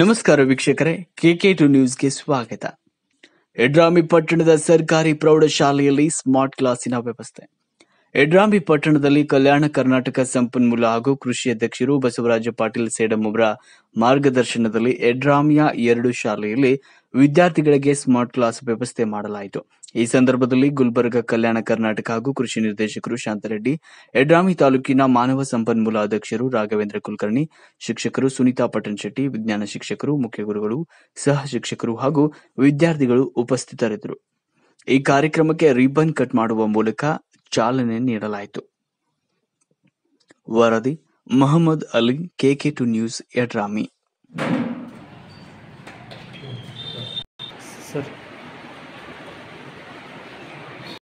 ನಮಸ್ಕಾರ ವೀಕ್ಷಕರೇ K K to ನ್ಯೂಸ್ಗೆ ಸ್ವಾಗತ ಎಡ್ರಾಮಿ ಪಟ್ಟಣದ ಸರ್ಕಾರಿ ಪ್ರೌಢಶಾಲೆಯಲ್ಲಿ ಸ್ಮಾರ್ಟ್ ಕ್ಲಾಸಿನ ವ್ಯವಸ್ಥೆ ಯಡ್ರಾಂಬಿ ಪಟ್ಟಣದಲ್ಲಿ ಕಲ್ಯಾಣ ಕರ್ನಾಟಕ ಸಂಪನ್ಮೂಲ ಹಾಗೂ ಕೃಷಿ ಅಧ್ಯಕ್ಷರು ಬಸವರಾಜ ಪಾಟೀಲ್ ಸೇಡಂ ಅವರ ಮಾರ್ಗದರ್ಶನದಲ್ಲಿ ಎಡ್ರಾಮಿಯ ಎರಡು ಶಾಲೆಯಲ್ಲಿ ವಿದ್ಯಾರ್ಥಿಗಳಿಗೆ ಸ್ಮಾರ್ಟ್ ಕ್ಲಾಸ್ ವ್ಯವಸ್ಥೆ ಮಾಡಲಾಯಿತು ಈ ಸಂದರ್ಭದಲ್ಲಿ ಗುಲ್ಬರ್ಗ ಕಲ್ಯಾಣ ಕರ್ನಾಟಕ ಹಾಗೂ ಕೃಷಿ ನಿರ್ದೇಶಕರು ಶಾಂತರೆಡ್ಡಿ ಯಡ್ರಾಮಿ ತಾಲೂಕಿನ ಮಾನವ ಸಂಪನ್ಮೂಲ ಅಧ್ಯಕ್ಷರು ರಾಘವೇಂದ್ರ ಕುಲಕರ್ಣಿ ಶಿಕ್ಷಕರು ಸುನೀತಾ ಪಟನ್ ಶೆಟ್ಟಿ ವಿಜ್ಞಾನ ಶಿಕ್ಷಕರು ಮುಖ್ಯ ಗುರುಗಳು ಸಹ ಶಿಕ್ಷಕರು ಹಾಗೂ ವಿದ್ಯಾರ್ಥಿಗಳು ಉಪಸ್ಥಿತರಿದ್ದರು ಈ ಕಾರ್ಯಕ್ರಮಕ್ಕೆ ರಿಬನ್ ಕಟ್ ಮಾಡುವ ಮೂಲಕ ಚಾಲನೆ ನೀಡಲಾಯಿತು ವರದಿ Mohammad Ali KK two news Yadrami sir